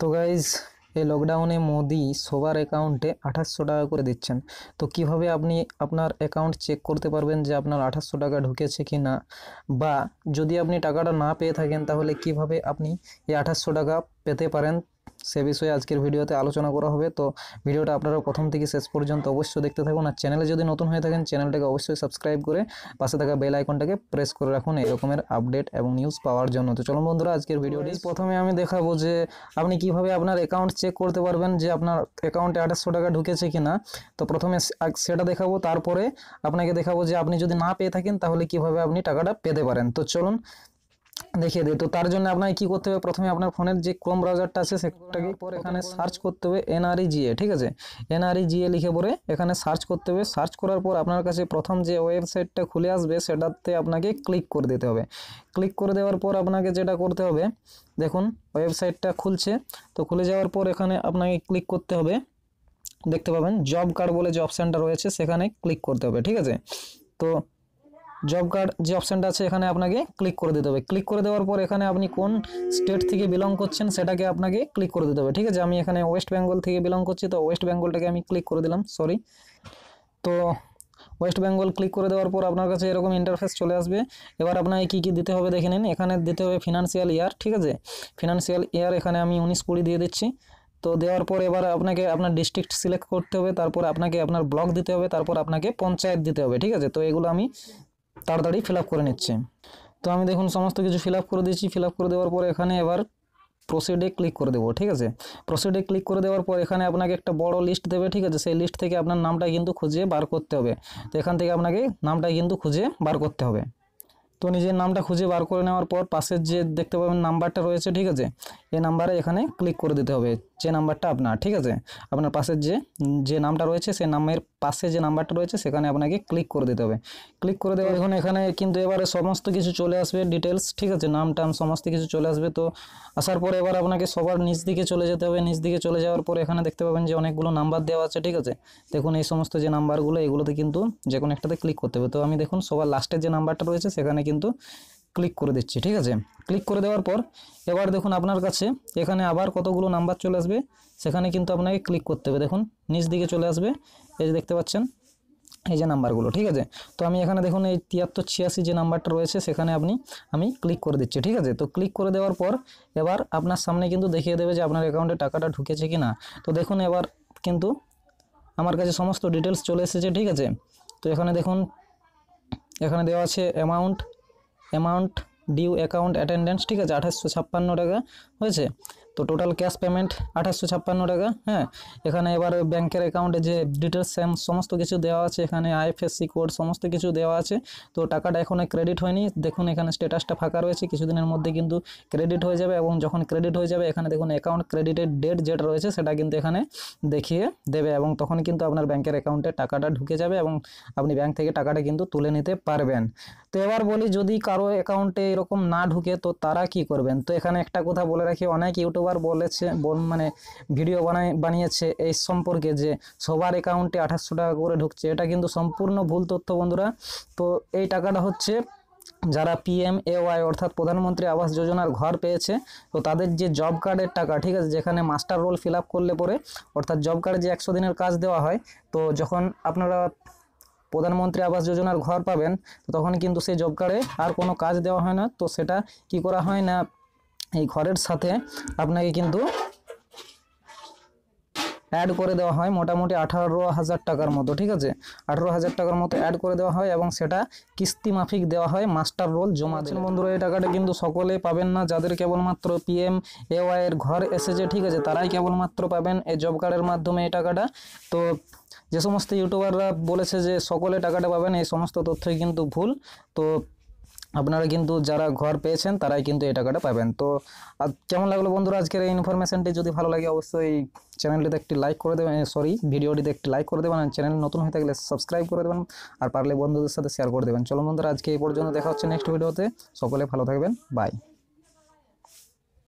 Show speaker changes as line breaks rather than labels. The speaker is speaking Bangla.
তো গাইজ এই লকডাউনে মোদি সবার অ্যাকাউন্টে আঠাশশো টাকা করে দিচ্ছেন তো কিভাবে আপনি আপনার অ্যাকাউন্ট চেক করতে পারবেন যে আপনার আঠাশশো টাকা ঢুকেছে কি না বা যদি আপনি টাকাটা না পেয়ে থাকেন তাহলে কিভাবে আপনি এই আঠাশশো টাকা পেতে পারেন সে বিষয়ে আজকের ভিডিওতে আলোচনা করা হবে তো ভিডিওটা আপনারা প্রথম থেকে শেষ পর্যন্ত অবশ্যই দেখতে থাকুন আর চ্যানেলে যদি নতুন হয়ে থাকেন চ্যানেলটাকে অবশ্যই সাবস্ক্রাইব করে পাশে থাকা বেল আইকনটাকে প্রেস করে রাখুন এরকমের আপডেট এবং নিউজ পাওয়ার জন্য তো চলুন বন্ধুরা আজকের ভিডিওটি প্রথমে আমি দেখাবো যে আপনি কিভাবে আপনার অ্যাকাউন্ট চেক করতে পারবেন যে আপনার অ্যাকাউন্টে আঠাশশো টাকা ঢুকেছে কি না তো প্রথমে সেটা দেখাবো তারপরে আপনাকে দেখাবো যে আপনি যদি না পেয়ে থাকেন তাহলে কিভাবে আপনি টাকাটা পেতে পারেন তো চলুন দেখিয়ে দেয় তো তার জন্য আপনাকে কি করতে হবে প্রথমে আপনার ফোনের যে ক্রোম ব্রাউজারটা আছে সেটাকে পরে এখানে সার্চ করতে হবে এনআরই জিএ ঠিক আছে এনআরই জিএ লিখে পরে এখানে সার্চ করতে হবে সার্চ করার পর আপনার কাছে প্রথম যে ওয়েবসাইটটা খুলে আসবে সেটাতে আপনাকে ক্লিক করে দিতে হবে ক্লিক করে দেওয়ার পর আপনাকে যেটা করতে হবে দেখুন ওয়েবসাইটটা খুলছে তো খুলে যাওয়ার পর এখানে আপনাকে ক্লিক করতে হবে দেখতে পাবেন জব কার্ড বলে যে অপশানটা রয়েছে সেখানে ক্লিক করতে হবে ঠিক আছে তো জব কার্ড যে অপশানটা আছে এখানে আপনাকে ক্লিক করে দিতে হবে ক্লিক করে দেওয়ার পর এখানে আপনি কোন স্টেট থেকে বিলং করছেন সেটাকে আপনাকে ক্লিক করে দিতে হবে ঠিক আছে আমি এখানে ওয়েস্ট বেঙ্গল থেকে বিলং করছি তো ওয়েস্ট বেঙ্গলটাকে আমি ক্লিক করে দিলাম সরি তো ওয়েস্ট বেঙ্গল ক্লিক করে দেওয়ার পর আপনার কাছে এরকম ইন্টারফেস চলে আসবে এবার আপনাকে কী কী দিতে হবে দেখে নিন এখানে দিতে হবে ফিনান্সিয়াল ইয়ার ঠিক আছে ফিনান্সিয়াল ইয়ার এখানে আমি উনিশ কুড়ি দিয়ে দিচ্ছি তো দেওয়ার পর এবার আপনাকে আপনার ডিস্ট্রিক্ট সিলেক্ট করতে হবে তারপর আপনাকে আপনার ব্লক দিতে হবে তারপর আপনাকে পঞ্চায়েত দিতে হবে ঠিক আছে তো এগুলো আমি তাড়াতাড়ি ফিল করে নিচ্ছে তো আমি দেখুন সমস্ত কিছু ফিল করে দিয়েছি ফিল করে দেওয়ার পর এখানে এবার প্রসিডে ক্লিক করে দেবো ঠিক আছে প্রসিডে ক্লিক করে দেওয়ার পর এখানে আপনাকে একটা বড় লিস্ট দেবে ঠিক আছে সেই লিস্ট থেকে আপনার নামটা কিন্তু খুঁজে বার করতে হবে তো এখান থেকে আপনাকে নামটা কিন্তু খুঁজে বার করতে হবে তো নিজের নামটা খুঁজে বার করে নেওয়ার পর পাশের যে দেখতে পাবেন নাম্বারটা রয়েছে ঠিক আছে এই নাম্বারে এখানে ক্লিক করে দিতে হবে যে নাম্বারটা আপনার ঠিক আছে আপনার পাশের যে যে নামটা রয়েছে সেই নামের পাশে যে নাম্বারটা রয়েছে সেখানে আপনাকে ক্লিক করে দিতে হবে ক্লিক করে দেওয়া এখন এখানে কিন্তু এবারে সমস্ত কিছু চলে আসবে ডিটেলস ঠিক আছে নাম টাম সমস্ত কিছু চলে আসবে তো আসার পরে এবার আপনাকে সবার নিচ দিকে চলে যেতে হবে নিচ দিকে চলে যাওয়ার পর এখানে দেখতে পাবেন যে অনেকগুলো নাম্বার দেওয়া আছে ঠিক আছে দেখুন এই সমস্ত যে নাম্বারগুলো এগুলোতে কিন্তু যে কোনো একটাতে ক্লিক করতে হবে তো আমি দেখুন সবার লাস্টের যে নাম্বারটা রয়েছে সেখানে কিন্তু ক্লিক করে দিচ্ছি ঠিক আছে ক্লিক করে দেওয়ার পর এবার দেখুন আপনার কাছে এখানে আবার কতগুলো নাম্বার চলে আসবে সেখানে কিন্তু আপনাকে ক্লিক করতে হবে দেখুন নিচ দিকে চলে আসবে এই যে দেখতে পাচ্ছেন এই যে নাম্বারগুলো ঠিক আছে তো আমি এখানে দেখুন এই তিয়াত্তর ছিয়াশি যে নাম্বারটা রয়েছে সেখানে আপনি আমি ক্লিক করে দিচ্ছি ঠিক আছে তো ক্লিক করে দেওয়ার পর এবার আপনার সামনে কিন্তু দেখিয়ে দেবে যে আপনার অ্যাকাউন্টে টাকাটা ঢুকেছে কি না তো দেখুন এবার কিন্তু আমার কাছে সমস্ত ডিটেলস চলে এসেছে ঠিক আছে তো এখানে দেখুন এখানে দেওয়া আছে amount amount due account attendance ঠিক আছে আঠাশশো ছাপ্পান্ন টাকা হয়েছে তো টোটাল ক্যাশ পেমেন্ট আঠাশশো ছাপ্পান্ন টাকা হ্যাঁ এখানে এবার ব্যাংকের অ্যাকাউন্টে যে ডিটেলস সেম সমস্ত কিছু দেওয়া আছে এখানে আইএফএসসি কোড সমস্ত কিছু দেওয়া আছে তো টাকাটা এখনও ক্রেডিট হয়নি দেখুন এখানে স্টেটাসটা ফাঁকা রয়েছে কিছুদিনের মধ্যে কিন্তু ক্রেডিট হয়ে যাবে এবং যখন ক্রেডিট হয়ে যাবে এখানে দেখুন অ্যাকাউন্ট ক্রেডিটের ডেট যেটা রয়েছে সেটা কিন্তু এখানে দেখিয়ে দেবে এবং তখন কিন্তু আপনার ব্যাংকের অ্যাকাউন্টে টাকাটা ঢুকে যাবে এবং আপনি ব্যাংক থেকে টাকাটা কিন্তু তুলে নিতে পারবেন তো এবার বলি যদি কারো অ্যাকাউন্টে এরকম না ঢুকে তো তারা কি করবেন তো এখানে একটা কথা বলে রাখি অনেক ইউটিউবার কতবার বলেছে মানে ভিডিও বানায় বানিয়েছে এই সম্পর্কে যে সবার অ্যাকাউন্টে আঠাশশো টাকা করে ঢুকছে এটা কিন্তু সম্পূর্ণ ভুল তথ্য বন্ধুরা তো এই টাকাটা হচ্ছে যারা পিএম ওয়াই অর্থাৎ প্রধানমন্ত্রী আবাস যোজনার ঘর পেয়েছে তো তাদের যে জব কার্ডের টাকা ঠিক আছে যেখানে মাস্টার রোল ফিল করলে পরে অর্থাৎ জব কার্ডে যে একশো দিনের কাজ দেওয়া হয় তো যখন আপনারা প্রধানমন্ত্রী আবাস যোজনার ঘর পাবেন তখন কিন্তু সেই জব কার্ডে আর কোনো কাজ দেওয়া হয় না তো সেটা কি করা হয় না এই খড়ের সাথে আপনাকে কিন্তু অ্যাড করে দেওয়া হয় মোটামুটি আঠারো হাজার টাকার মতো ঠিক আছে আঠারো হাজার টাকার মতো অ্যাড করে দেওয়া হয় এবং সেটা কিস্তি মাফিক দেওয়া হয় মাস্টার রোল জমা দিন বন্ধুরা এই টাকাটা কিন্তু সকলেই পাবেন না যাদের কেবলমাত্র পি এম এ ওয়াইয়ের ঘর এসেছে ঠিক আছে তারাই কেবলমাত্র পাবেন এই জব কার্ডের মাধ্যমে এই টাকাটা তো যে সমস্ত ইউটিউবাররা বলেছে যে সকলে টাকাটা পাবেন এই সমস্ত তথ্যই কিন্তু ভুল তো আপনারা কিন্তু যারা ঘর পেয়েছেন তারাই কিন্তু এই টাকাটা পাবেন তো কেমন লাগলো বন্ধুরা আজকের এই ইনফরমেশনটি যদি ভালো লাগে অবশ্যই চ্যানেলটিতে একটি লাইক করে দেবেন সরি ভিডিওটিতে একটি লাইক করে দেবেন আর চ্যানেল নতুন হয়ে থাকলে সাবস্ক্রাইব করে দেবেন আর পারলে বন্ধুদের সাথে শেয়ার করে দেবেন চলো বন্ধুরা আজকে এই পর্যন্ত দেখা হচ্ছে নেক্সট ভিডিওতে সকলে ভালো থাকবেন বাই